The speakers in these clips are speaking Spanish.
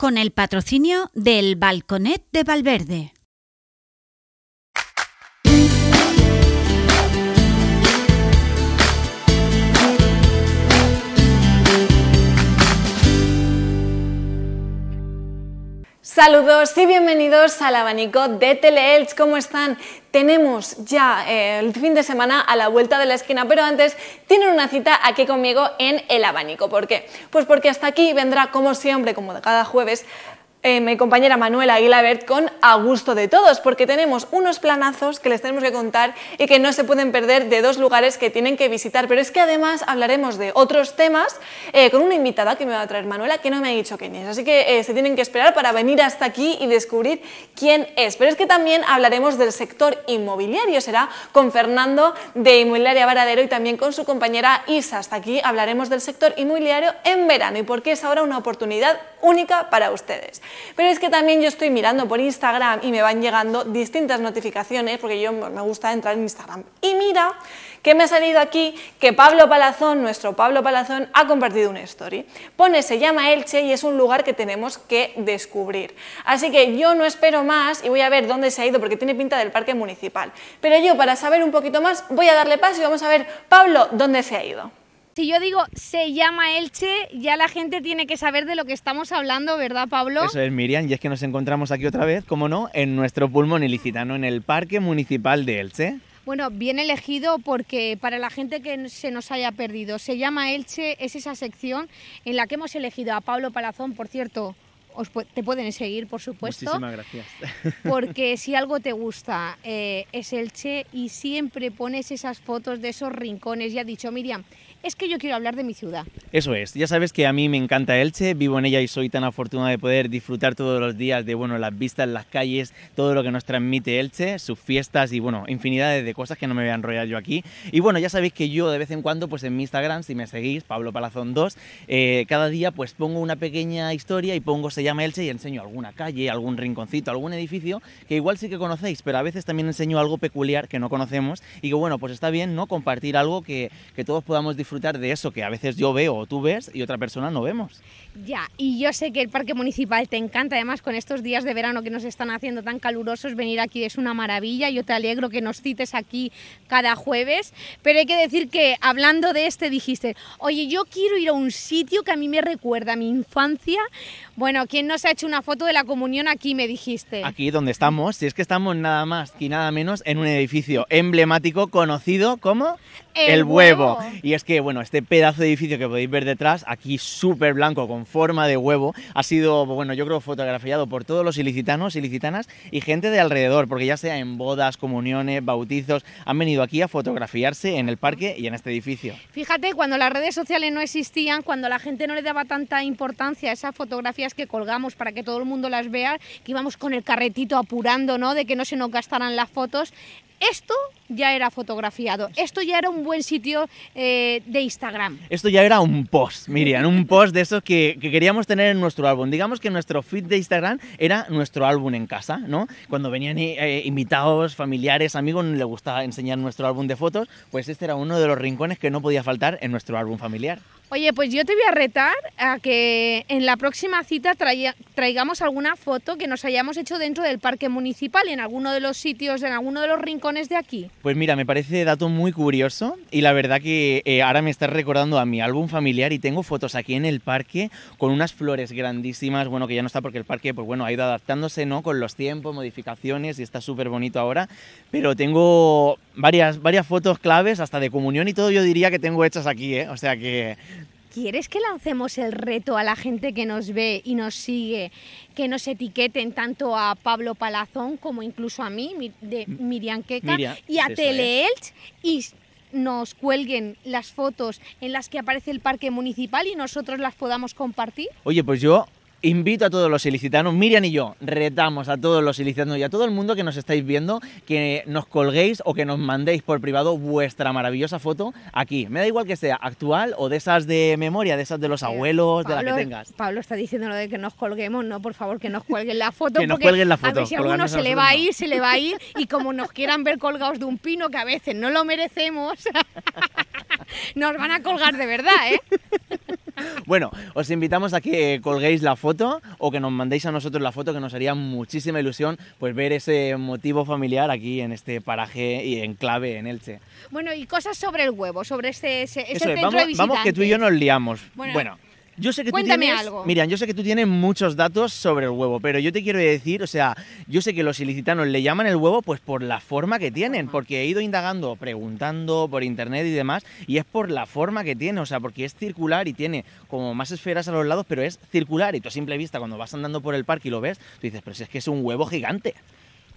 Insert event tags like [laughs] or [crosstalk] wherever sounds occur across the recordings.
con el patrocinio del Balconet de Valverde. Saludos y bienvenidos al abanico de Teleelch. ¿Cómo están? Tenemos ya eh, el fin de semana a la vuelta de la esquina, pero antes tienen una cita aquí conmigo en el abanico. ¿Por qué? Pues porque hasta aquí vendrá, como siempre, como cada jueves, eh, mi compañera Manuela Aguilabert con A Gusto de Todos, porque tenemos unos planazos que les tenemos que contar y que no se pueden perder de dos lugares que tienen que visitar. Pero es que además hablaremos de otros temas eh, con una invitada que me va a traer Manuela, que no me ha dicho quién es. Así que eh, se tienen que esperar para venir hasta aquí y descubrir quién es. Pero es que también hablaremos del sector inmobiliario. Será con Fernando de Inmobiliaria Varadero y también con su compañera Isa. Hasta aquí hablaremos del sector inmobiliario en verano y por qué es ahora una oportunidad única para ustedes. Pero es que también yo estoy mirando por Instagram y me van llegando distintas notificaciones porque yo me gusta entrar en Instagram. Y mira que me ha salido aquí que Pablo Palazón, nuestro Pablo Palazón, ha compartido una story. Pone, se llama Elche y es un lugar que tenemos que descubrir. Así que yo no espero más y voy a ver dónde se ha ido porque tiene pinta del parque municipal. Pero yo para saber un poquito más voy a darle paso y vamos a ver, Pablo, dónde se ha ido. Si yo digo se llama Elche, ya la gente tiene que saber de lo que estamos hablando, ¿verdad, Pablo? Eso es, Miriam, y es que nos encontramos aquí otra vez, como no, en nuestro pulmón ilicitano, en el Parque Municipal de Elche. Bueno, bien elegido porque para la gente que se nos haya perdido, se llama Elche, es esa sección en la que hemos elegido a Pablo Palazón, por cierto, os, te pueden seguir, por supuesto. Muchísimas gracias. [laughs] Porque si algo te gusta eh, es Elche y siempre pones esas fotos de esos rincones. Ya ha dicho Miriam, es que yo quiero hablar de mi ciudad. Eso es, ya sabes que a mí me encanta Elche, vivo en ella y soy tan afortunada de poder disfrutar todos los días de bueno, las vistas, las calles, todo lo que nos transmite Elche, sus fiestas y bueno, infinidades de cosas que no me voy a enrollar yo aquí. Y bueno, ya sabéis que yo de vez en cuando pues en mi Instagram, si me seguís, Pablo Palazón 2, eh, cada día pues pongo una pequeña historia y pongo se llama Elche y enseño alguna calle, algún rinconcito, algún edificio que igual sí que conocéis, pero a veces también enseño algo peculiar que no conocemos y que bueno, pues está bien, ¿no? Compartir algo que, que todos podamos disfrutar disfrutar de eso que a veces yo veo o tú ves y otra persona no vemos. Ya, y yo sé que el parque municipal te encanta, además con estos días de verano que nos están haciendo tan calurosos, venir aquí es una maravilla, yo te alegro que nos cites aquí cada jueves, pero hay que decir que hablando de este dijiste, oye, yo quiero ir a un sitio que a mí me recuerda a mi infancia, bueno, ¿quién nos ha hecho una foto de la comunión aquí, me dijiste? Aquí donde estamos, si es que estamos nada más y nada menos en un edificio emblemático conocido como El, huevo. Y es que bueno, este pedazo de edificio que podéis ver detrás, aquí súper blanco, con forma de huevo, ha sido, bueno, yo creo fotografiado por todos los ilicitanos, ilicitanas y gente de alrededor, porque ya sea en bodas, comuniones, bautizos, han venido aquí a fotografiarse en el parque y en este edificio. Fíjate, cuando las redes sociales no existían, cuando la gente no le daba tanta importancia a esas fotografías que colgamos para que todo el mundo las vea, que íbamos con el carretito apurando, ¿no? De que no se nos gastaran las fotos, esto ya era fotografiado, esto ya era un buen sitio eh, de Instagram. Esto ya era un post, Miriam, un post de esos que, queríamos tener en nuestro álbum. Digamos que nuestro feed de Instagram era nuestro álbum en casa, ¿no? Cuando venían eh, eh, invitados, familiares, amigos, les gustaba enseñar nuestro álbum de fotos, pues este era uno de los rincones que no podía faltar en nuestro álbum familiar. Oye, pues yo te voy a retar a que en la próxima cita traigamos alguna foto que nos hayamos hecho dentro del parque municipal, en alguno de los sitios, en alguno de los rincones de aquí. Pues mira, me parece dato muy curioso y la verdad que eh, ahora me estás recordando a mi álbum familiar y tengo fotos aquí en el parque con unas flores grandísimas, bueno, que ya no está porque el parque, pues bueno, ha ido adaptándose, ¿no? Con los tiempos, modificaciones y está súper bonito ahora, pero tengo varias, varias fotos claves, hasta de comunión y todo, yo diría que tengo hechas aquí, ¿eh? O sea que ¿Quieres que lancemos el reto a la gente que nos ve y nos sigue, que nos etiqueten tanto a Pablo Palazón como incluso a mí, de Miriam Queca, y a Teleelch, y nos cuelguen las fotos en las que aparece el parque municipal y nosotros las podamos compartir? Oye, pues yo Invito a todos los ilicitanos, Miriam y yo retamos a todos los ilicitanos y a todo el mundo que nos estáis viendo que nos colguéis o que nos mandéis por privado vuestra maravillosa foto aquí. Me da igual que sea actual o de esas de memoria, de esas de los abuelos, de la que tengas. Pablo está diciendo lo de que nos colguemos, no, por favor, que nos cuelguen la foto. que nos cuelguen la foto. A ver si alguno se le va a ir, se le va a ir y como nos quieran ver colgados de un pino que a veces no lo merecemos, [laughs] nos van a colgar de verdad, ¿eh? Bueno, os invitamos a que colguéis la foto o que nos mandéis a nosotros la foto, que nos haría muchísima ilusión pues ver ese motivo familiar aquí en este paraje y en Clave, en Elche. Bueno, y cosas sobre el huevo, sobre este, ese, centro vamos, vamos que tú y yo nos liamos. bueno yo sé que Cuéntame tú tienes, algo. yo sé que tú tienes muchos datos sobre el huevo, pero yo te quiero decir, o sea, yo sé que los ilicitanos le llaman el huevo pues por la forma que tienen, porque he ido indagando, preguntando por internet y demás, y es por la forma que tiene, o sea, porque es circular y tiene como más esferas a los lados, pero es circular y tú a simple vista cuando vas andando por el parque y lo ves, tú dices, pero si es que es un huevo gigante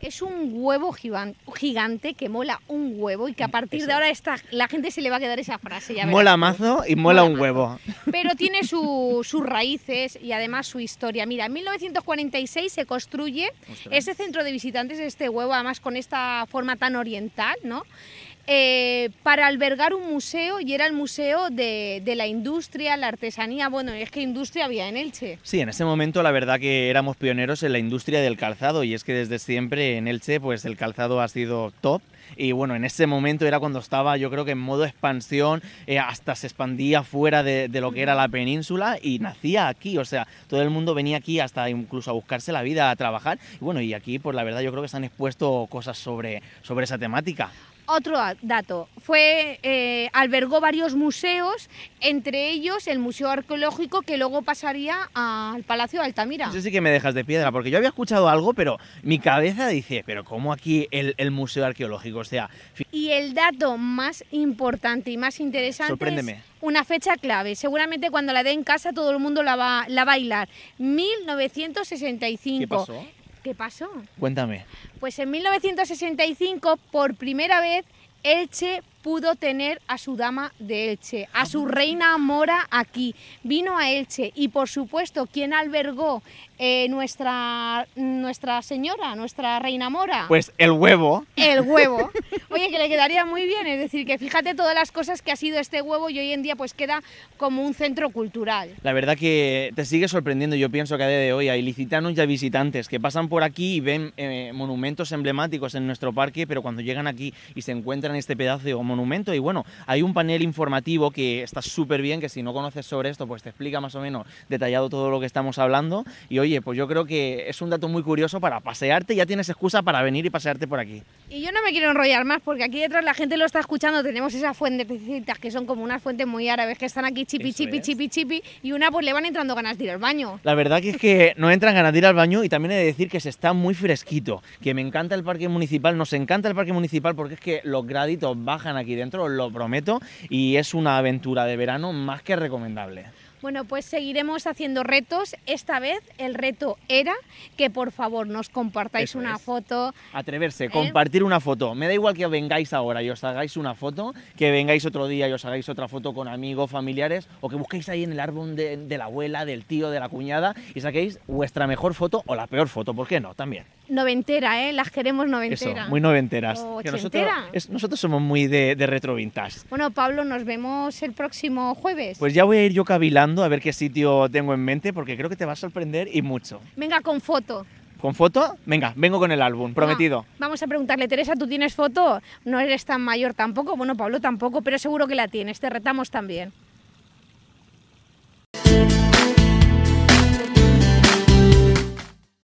es un huevo gigante que mola un huevo y que a mm, partir de ahora esta, la gente se le va a quedar esa frase. mola mazo y mola, un huevo. [laughs] Pero tiene sus raíces y además su historia. Mira, en 1946 se construye ese centro de visitantes, este huevo, además con esta forma tan oriental, ¿no? Eh, para albergar un museo y era el museo de, la industria, la artesanía, bueno, es que industria había en Elche. Sí, en ese momento la verdad que éramos pioneros en la industria del calzado y es que desde siempre en Elche pues el calzado ha sido top y bueno, en ese momento era cuando estaba yo creo que en modo expansión, eh, hasta se expandía fuera de, lo que era la península y nacía aquí, o sea, todo el mundo venía aquí hasta incluso a buscarse la vida, a trabajar y bueno, y aquí pues la verdad yo creo que se han expuesto cosas sobre esa temática. Otro dato, fue, eh, albergó varios museos, entre ellos el Museo Arqueológico que luego pasaría al Palacio de Altamira. Eso sí que me dejas de piedra, porque yo había escuchado algo, pero mi cabeza dice, pero ¿cómo aquí el, Museo Arqueológico? sea... Y el dato más importante y más interesante Es una fecha clave, seguramente cuando la dé en casa todo el mundo la va, la va a bailar, 1965. ¿Qué pasó? ¿Qué pasó? Cuéntame. Pues en 1965, por primera vez, Elche pudo tener a su dama de Elche, a ah, su reina mora aquí. Vino a Elche y por supuesto, ¿quién albergó eh, nuestra, nuestra señora, nuestra reina mora? Pues el huevo. El huevo. [laughs] Oye, que le quedaría muy bien, es decir, que fíjate todas las cosas que ha sido este huevo y hoy en día pues queda como un centro cultural. La verdad que te sigue sorprendiendo, yo pienso que a día de hoy hay licitanos y visitantes que pasan por aquí y ven eh, monumentos emblemáticos en nuestro parque, pero cuando llegan aquí y se encuentran este pedazo de monumento. Y bueno, hay un panel informativo que está súper bien, que si no conoces sobre esto, pues te explica más o menos detallado todo lo que estamos hablando. Y oye, pues yo creo que es un dato muy curioso para pasearte, ya tienes excusa para venir y pasearte por aquí. Y yo no me quiero enrollar más, porque aquí detrás la gente lo está escuchando, tenemos esas fuentecitas que son como unas fuentes muy árabes que están aquí chipi, chipi, chipi, chipi, y una pues le van entrando ganas de ir al baño. La verdad que es que no entran ganas de ir al baño y también he de decir que se está muy fresquito, que me encanta el parque municipal, nos encanta el parque municipal porque es que los graditos bajan aquí dentro, os lo prometo, y es una aventura de verano más que recomendable. Bueno, pues seguiremos haciendo retos. Esta vez el reto era que por favor nos compartáis una foto. Atreverse, ¿eh? compartir una foto. Me da igual que vengáis ahora y os hagáis una foto, que vengáis otro día y os hagáis otra foto con amigos, familiares, o que busquéis ahí en el árbol de, de la abuela, del tío, de la cuñada y saquéis vuestra mejor foto o la peor foto, ¿por qué no? También noventera, ¿eh? Las queremos noventera. muy noventeras. nosotros, somos muy de, de, retro vintage. Bueno, Pablo, nos vemos el próximo jueves. Pues ya voy a ir yo cavilando a ver qué sitio tengo en mente, porque creo que te va a sorprender y mucho. Venga, con foto. ¿Con foto? Venga, vengo con el álbum, prometido. vamos a preguntarle, Teresa, ¿tú tienes foto? No eres tan mayor tampoco, bueno, Pablo tampoco, pero seguro que la tienes, te retamos también.